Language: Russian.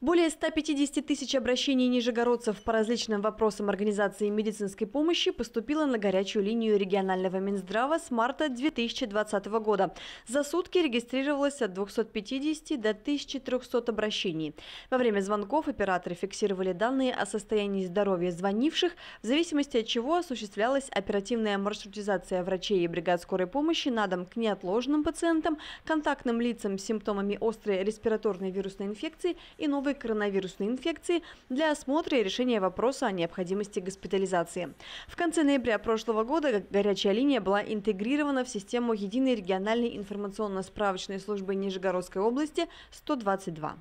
Более 150 тысяч обращений нижегородцев по различным вопросам организации медицинской помощи поступило на горячую линию регионального Минздрава с марта 2020 года. За сутки регистрировалось от 250 до 1300 обращений. Во время звонков операторы фиксировали данные о состоянии здоровья звонивших, в зависимости от чего осуществлялась оперативная маршрутизация врачей и бригад скорой помощи на дом к неотложным пациентам, контактным лицам с симптомами острой респираторной вирусной инфекции и новой новой коронавирусной инфекции для осмотра и решения вопроса о необходимости госпитализации. В конце ноября прошлого года горячая линия была интегрирована в систему единой региональной информационно-справочной службы Нижегородской области 122.